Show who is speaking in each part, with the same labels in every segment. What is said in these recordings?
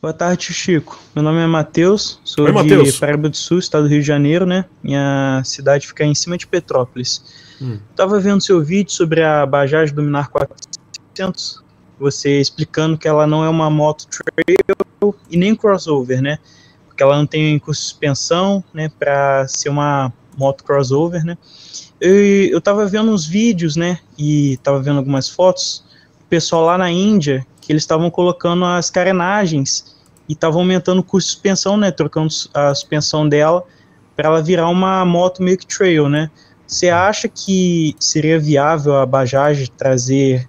Speaker 1: Boa tarde, Chico. Meu nome é Matheus, sou Oi, de Paraíba do Sul, estado do Rio de Janeiro, né? Minha cidade fica em cima de Petrópolis. Hum. Tava vendo seu vídeo sobre a Bajaj Dominar 400, você explicando que ela não é uma moto trail e nem crossover, né? Porque ela não tem suspensão, né, para ser uma moto crossover, né? Eu, eu tava vendo uns vídeos, né, e tava vendo algumas fotos, o pessoal lá na Índia que eles estavam colocando as carenagens e estavam aumentando o custo de suspensão, né? Trocando a suspensão dela para ela virar uma moto meio que trail, né? Você acha que seria viável a Bajaj trazer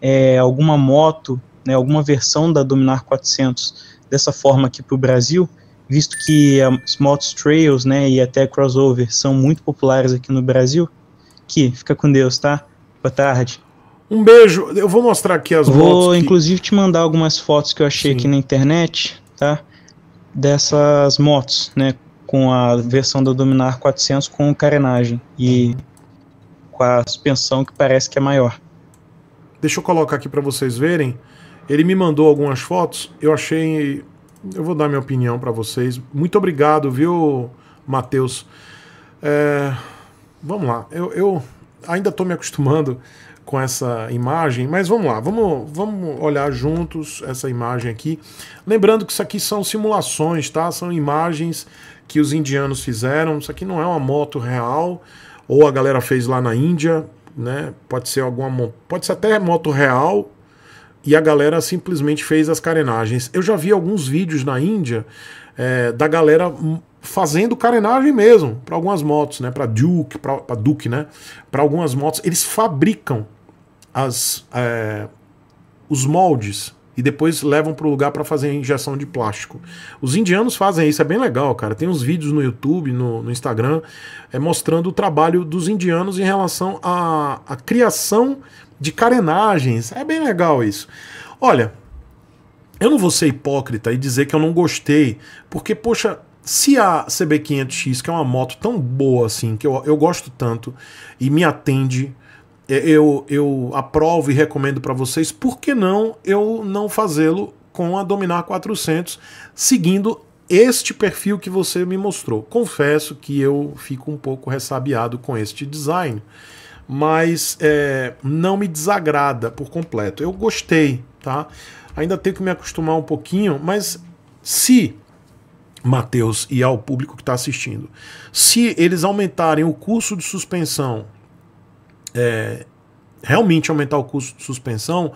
Speaker 1: é, alguma moto, né, alguma versão da Dominar 400 dessa forma aqui para o Brasil, visto que as motos trails, né, e até crossover são muito populares aqui no Brasil? Que fica com Deus, tá? Boa tarde.
Speaker 2: Um beijo. Eu vou mostrar aqui as vou, Vou, inclusive,
Speaker 1: que... te mandar algumas fotos que eu achei Sim. aqui na internet, tá? Dessas motos, né? Com a versão da Dominar 400 com carenagem e com a suspensão que parece que é maior. Deixa eu colocar aqui para vocês verem. Ele me mandou algumas fotos.
Speaker 2: Eu achei. Eu vou dar minha opinião para vocês. Muito obrigado, viu, Matheus? É... Vamos lá. Eu, eu ainda estou me acostumando com essa imagem, mas vamos lá, vamos, vamos olhar juntos essa imagem aqui. Lembrando que isso aqui são simulações, tá? São imagens que os indianos fizeram. Isso aqui não é uma moto real, ou a galera fez lá na Índia, né? Pode ser alguma pode ser até moto real e a galera simplesmente fez as carenagens. Eu já vi alguns vídeos na Índia é, da galera fazendo carenagem mesmo para algumas motos, né? Para Duke, para Duke, né? Para algumas motos eles fabricam as é, os moldes e depois levam para o lugar para fazer a injeção de plástico. Os indianos fazem isso, é bem legal, cara. Tem uns vídeos no YouTube, no, no Instagram, é, mostrando o trabalho dos indianos em relação à, à criação de carenagens. É bem legal isso. Olha, eu não vou ser hipócrita e dizer que eu não gostei, porque, poxa, se a CB500X, que é uma moto tão boa assim, que eu, eu gosto tanto e me atende, é, eu, eu aprovo e recomendo para vocês, por que não eu não fazê-lo com a Dominar 400, seguindo este perfil que você me mostrou? Confesso que eu fico um pouco ressabiado com este design, mas é, não me desagrada por completo. Eu gostei, tá? Ainda tenho que me acostumar um pouquinho, mas se Matheus, e ao público que está assistindo. Se eles aumentarem o custo de suspensão, é, realmente aumentar o custo de suspensão,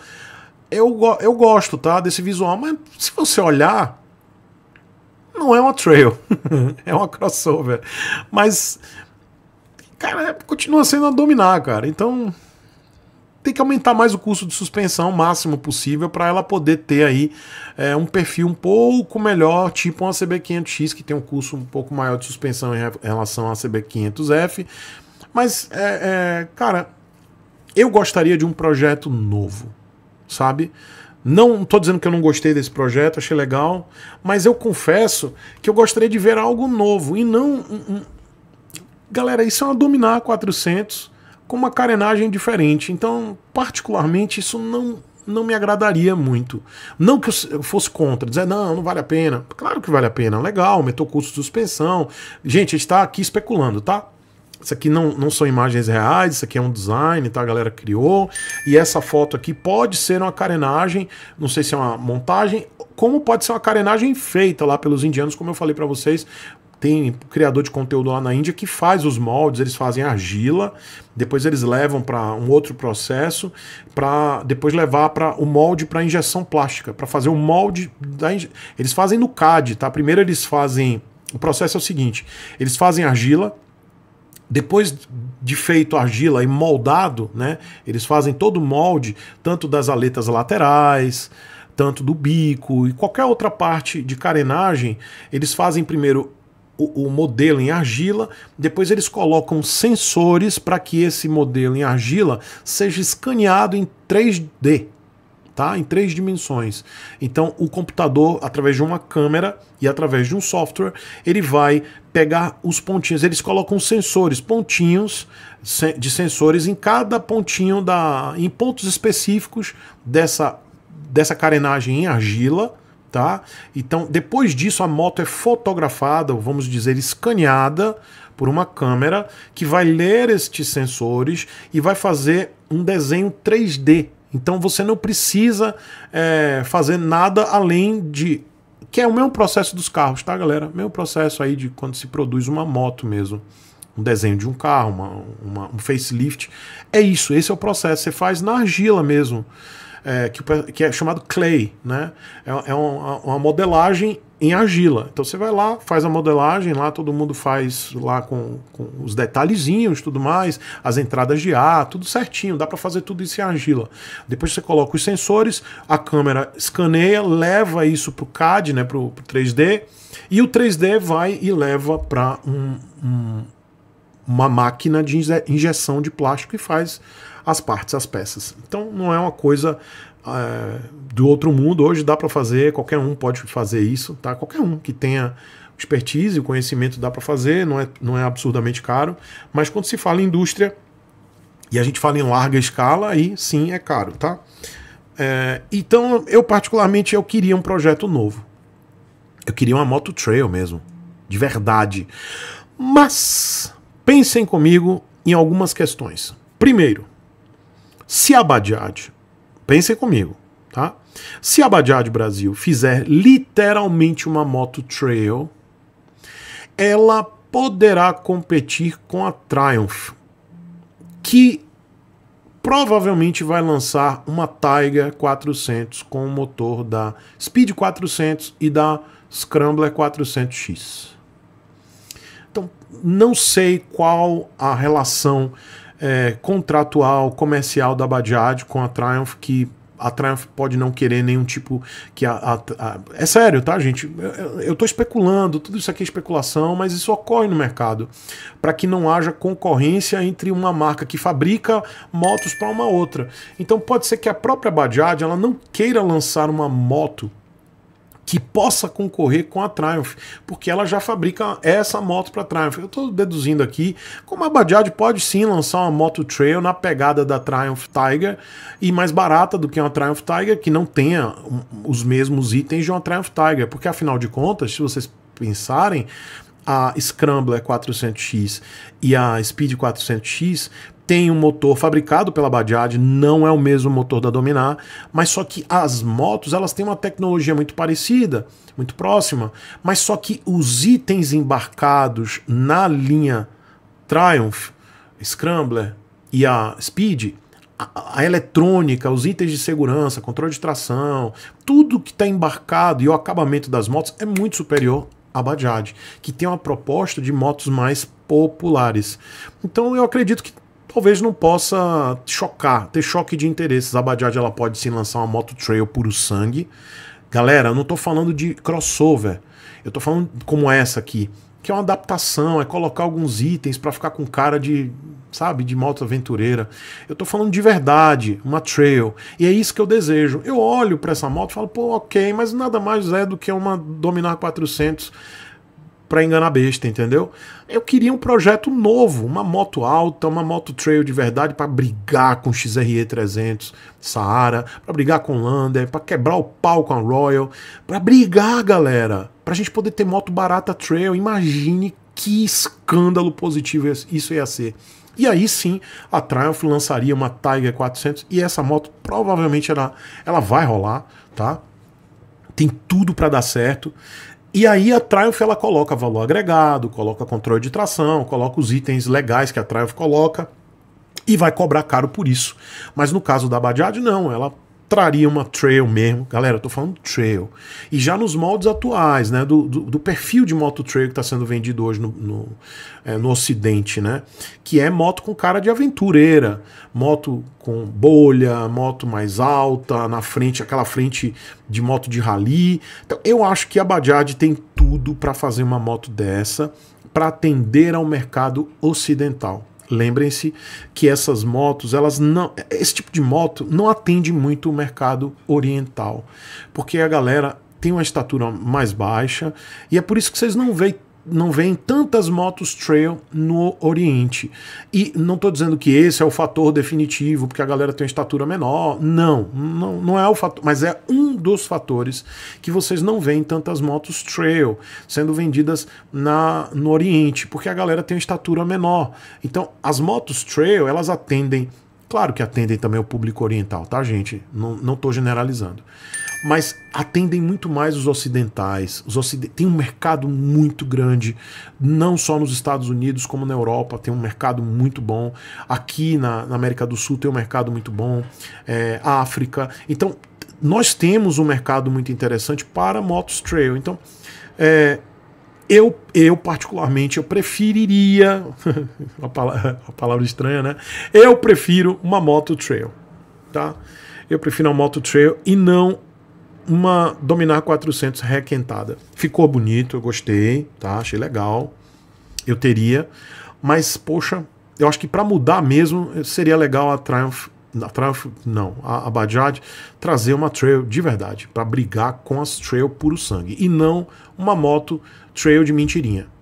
Speaker 2: eu, eu gosto tá, desse visual, mas se você olhar, não é uma trail, é uma crossover. Mas, cara, continua sendo a dominar, cara. Então, tem que aumentar mais o custo de suspensão o máximo possível para ela poder ter aí é, um perfil um pouco melhor, tipo uma CB500X, que tem um custo um pouco maior de suspensão em relação à CB500F. Mas, é, é, cara, eu gostaria de um projeto novo, sabe? Não estou dizendo que eu não gostei desse projeto, achei legal, mas eu confesso que eu gostaria de ver algo novo e não. Um, um... Galera, isso é uma dominar 400 com uma carenagem diferente. Então, particularmente, isso não, não me agradaria muito. Não que eu fosse contra, dizer, não, não vale a pena. Claro que vale a pena, legal, aumentou o custo de suspensão. Gente, a gente está aqui especulando, tá? Isso aqui não, não são imagens reais, isso aqui é um design, tá? A galera criou. E essa foto aqui pode ser uma carenagem, não sei se é uma montagem, como pode ser uma carenagem feita lá pelos indianos, como eu falei para vocês, tem criador de conteúdo lá na Índia que faz os moldes, eles fazem argila, depois eles levam para um outro processo para depois levar para o molde para injeção plástica, para fazer o molde da inje... eles fazem no CAD, tá? Primeiro eles fazem o processo é o seguinte, eles fazem argila, depois de feito argila e moldado, né? Eles fazem todo o molde, tanto das aletas laterais, tanto do bico e qualquer outra parte de carenagem, eles fazem primeiro o, o, modelo em argila, depois eles colocam sensores para que esse modelo em argila seja escaneado em 3D, tá? Em três dimensões. Então o computador, através de uma câmera e através de um software, ele vai pegar os pontinhos. Eles colocam sensores, pontinhos de sensores em cada pontinho da, em pontos específicos dessa dessa carenagem em argila tá? Então, depois disso, a moto é fotografada, ou vamos dizer, escaneada por uma câmera que vai ler estes sensores e vai fazer um desenho 3D. Então, você não precisa é, fazer nada além de. Que é o mesmo processo dos carros, tá, galera? Mesmo processo aí de quando se produz uma moto mesmo um desenho de um carro, uma, uma, um facelift. É isso, esse é o processo. Você faz na argila mesmo é, que, que, é chamado clay, né? É, é uma, é uma modelagem em argila. Então você vai lá, faz a modelagem, lá todo mundo faz lá com, com os detalhezinhos, tudo mais, as entradas de ar, tudo certinho, dá para fazer tudo isso em argila. Depois você coloca os sensores, a câmera escaneia, leva isso pro CAD, né, pro, 3D, e o 3D vai e leva para um, um uma máquina de injeção de plástico e faz as partes, as peças. Então não é uma coisa eh, do outro mundo. Hoje dá para fazer, qualquer um pode fazer isso, tá? Qualquer um que tenha expertise, e conhecimento dá para fazer, não é, não é absurdamente caro. Mas quando se fala em indústria e a gente fala em larga escala, aí sim é caro, tá? É, então eu particularmente eu queria um projeto novo. Eu queria uma moto trail mesmo, de verdade. Mas Pensem comigo em algumas questões. Primeiro, se a Badiad, pensem comigo, tá? Se a Badiad Brasil fizer literalmente uma moto trail, ela poderá competir com a Triumph, que provavelmente vai lançar uma Tiger 400 com o motor da Speed 400 e da Scrambler 400X. Então, não sei qual a relação é, contratual, comercial da Bajaj com a Triumph, que a Triumph pode não querer nenhum tipo que a, a, a... é sério, tá, gente? Eu estou especulando, tudo isso aqui é especulação, mas isso ocorre no mercado para que não haja concorrência entre uma marca que fabrica motos para uma outra. Então pode ser que a própria Bajaj ela não queira lançar uma moto que possa concorrer com a Triumph, porque ela já fabrica essa moto para Triumph. Eu estou deduzindo aqui como a Bajaj pode sim lançar uma moto trail na pegada da Triumph Tiger e mais barata do que uma Triumph Tiger que não tenha os mesmos itens de uma Triumph Tiger, porque afinal de contas, se vocês pensarem, a Scrambler 400X e a Speed 400X tem um motor fabricado pela Bajaj, não é o mesmo motor da Dominar, mas só que as motos elas têm uma tecnologia muito parecida, muito próxima, mas só que os itens embarcados na linha Triumph, Scrambler e a Speed, a, a eletrônica, os itens de segurança, controle de tração, tudo que está embarcado e o acabamento das motos é muito superior à Bajaj, que tem uma proposta de motos mais populares. Então eu acredito que talvez não possa chocar, ter choque de interesses. A Bajaj ela pode sim lançar uma moto trail puro sangue. Galera, eu não estou falando de crossover. Eu estou falando como essa aqui, que é uma adaptação, é colocar alguns itens para ficar com cara de, sabe, de moto aventureira. Eu estou falando de verdade, uma trail. E é isso que eu desejo. Eu olho para essa moto e falo, pô, OK, mas nada mais é do que uma Dominar 400 para enganar besta, entendeu? Eu queria um projeto novo, uma moto alta, uma moto trail de verdade para brigar com XRE 300 Saara, para brigar com Lander, para quebrar o pau com a Royal, para brigar, galera, para a gente poder ter moto barata trail. Imagine que escândalo positivo isso ia ser. E aí sim, a Triumph lançaria uma Tiger 400 e essa moto provavelmente ela, ela vai rolar, tá? Tem tudo para dar certo. E aí a Triumph ela coloca valor agregado, coloca controle de tração, coloca os itens legais que a Triumph coloca e vai cobrar caro por isso. Mas no caso da Bajaj não, ela traria uma trail mesmo. Galera, eu tô falando trail. E já nos moldes atuais, né? Do, do, do perfil de moto trail que está sendo vendido hoje no, no, é, no, ocidente, né? Que é moto com cara de aventureira. Moto com bolha, moto mais alta, na frente, aquela frente de moto de rally. Então, eu acho que a Bajaj tem tudo para fazer uma moto dessa para atender ao mercado ocidental. Lembrem-se que essas motos, elas não, esse tipo de moto não atende muito o mercado oriental, porque a galera tem uma estatura mais baixa e é por isso que vocês não veem não vem tantas motos trail no Oriente. E não estou dizendo que esse é o fator definitivo, porque a galera tem uma estatura menor. Não, não, não é o fator, mas é um dos fatores que vocês não veem tantas motos trail sendo vendidas na, no Oriente, porque a galera tem uma estatura menor. Então, as motos trail, elas atendem, claro que atendem também o público oriental, tá, gente? Não, não tô generalizando mas atendem muito mais os ocidentais. Os ocid... Tem um mercado muito grande, não só nos Estados Unidos, como na Europa, tem um mercado muito bom. Aqui na, na América do Sul tem um mercado muito bom, é, África. Então, nós temos um mercado muito interessante para motos trail. Então, é, eu, eu particularmente, eu preferiria, uma, palavra, uma palavra estranha, né? Eu prefiro uma moto trail, tá? Eu prefiro uma moto trail e não uma Dominar 400 requentada. Ficou bonito, eu gostei, tá? Achei legal. Eu teria, mas poxa, eu acho que para mudar mesmo seria legal a Triumph, a Triumph não, a, a Bajaj trazer uma trail de verdade para brigar com as trail puro sangue e não uma moto trail de mentirinha.